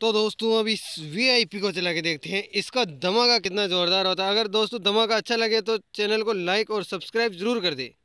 तो दोस्तों अब इस पी को चला के देखते हैं इसका धमाका कितना ज़ोरदार होता है अगर दोस्तों धमाका अच्छा लगे तो चैनल को लाइक और सब्सक्राइब ज़रूर कर दें